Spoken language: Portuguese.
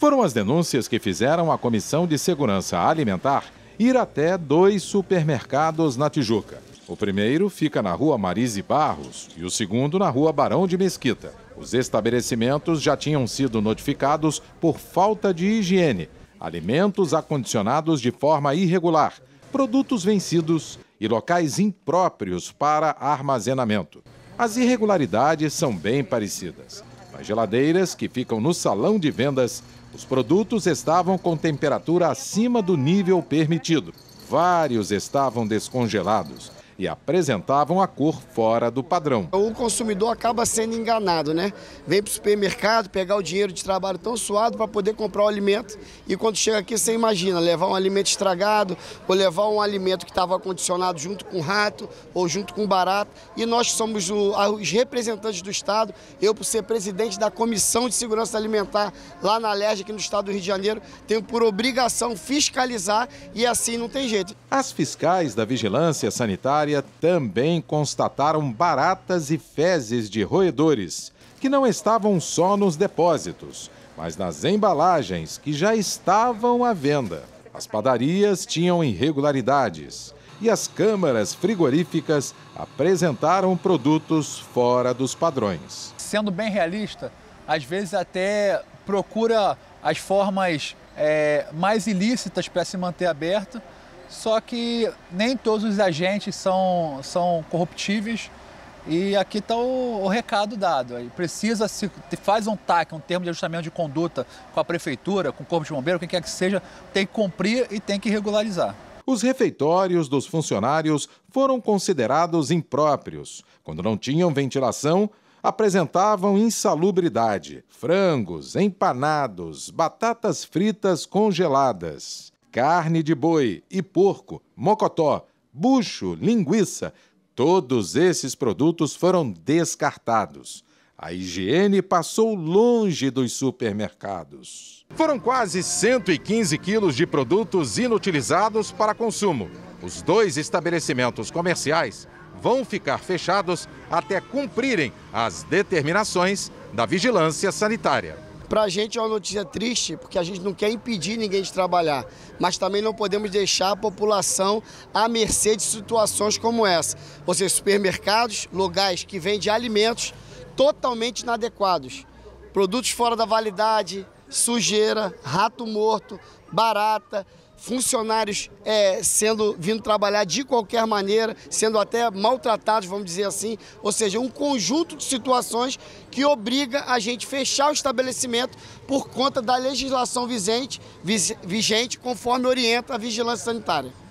Foram as denúncias que fizeram a Comissão de Segurança Alimentar ir até dois supermercados na Tijuca. O primeiro fica na rua Marise Barros e o segundo na rua Barão de Mesquita. Os estabelecimentos já tinham sido notificados por falta de higiene, alimentos acondicionados de forma irregular, produtos vencidos e locais impróprios para armazenamento. As irregularidades são bem parecidas as geladeiras que ficam no salão de vendas, os produtos estavam com temperatura acima do nível permitido. Vários estavam descongelados e apresentavam a cor fora do padrão. O consumidor acaba sendo enganado, né? Vem para o supermercado pegar o dinheiro de trabalho tão suado para poder comprar o alimento e quando chega aqui você imagina levar um alimento estragado ou levar um alimento que estava condicionado junto com rato ou junto com barato e nós somos os representantes do Estado, eu por ser presidente da Comissão de Segurança Alimentar lá na LERJ, aqui no Estado do Rio de Janeiro, tenho por obrigação fiscalizar e assim não tem jeito. As fiscais da Vigilância Sanitária também constataram baratas e fezes de roedores, que não estavam só nos depósitos, mas nas embalagens que já estavam à venda. As padarias tinham irregularidades e as câmaras frigoríficas apresentaram produtos fora dos padrões. Sendo bem realista, às vezes até procura as formas é, mais ilícitas para se manter aberto só que nem todos os agentes são, são corruptíveis e aqui está o, o, recado dado. Precisa se faz um TAC, um termo de ajustamento de conduta com a prefeitura, com o corpo de bombeiro, quem quer que seja, tem que cumprir e tem que regularizar. Os refeitórios dos funcionários foram considerados impróprios. Quando não tinham ventilação, apresentavam insalubridade, frangos, empanados, batatas fritas congeladas carne de boi e porco, mocotó, bucho, linguiça, todos esses produtos foram descartados. A higiene passou longe dos supermercados. Foram quase 115 quilos de produtos inutilizados para consumo. Os dois estabelecimentos comerciais vão ficar fechados até cumprirem as determinações da vigilância sanitária. Para a gente é uma notícia triste, porque a gente não quer impedir ninguém de trabalhar, mas também não podemos deixar a população à mercê de situações como essa. Ou seja, supermercados, lugares que vendem alimentos totalmente inadequados. Produtos fora da validade, sujeira, rato morto, barata, funcionários é, sendo vindo trabalhar de qualquer maneira, sendo até maltratados, vamos dizer assim, ou seja, um conjunto de situações que obriga a gente fechar o estabelecimento por conta da legislação vigente, vigente conforme orienta a vigilância sanitária.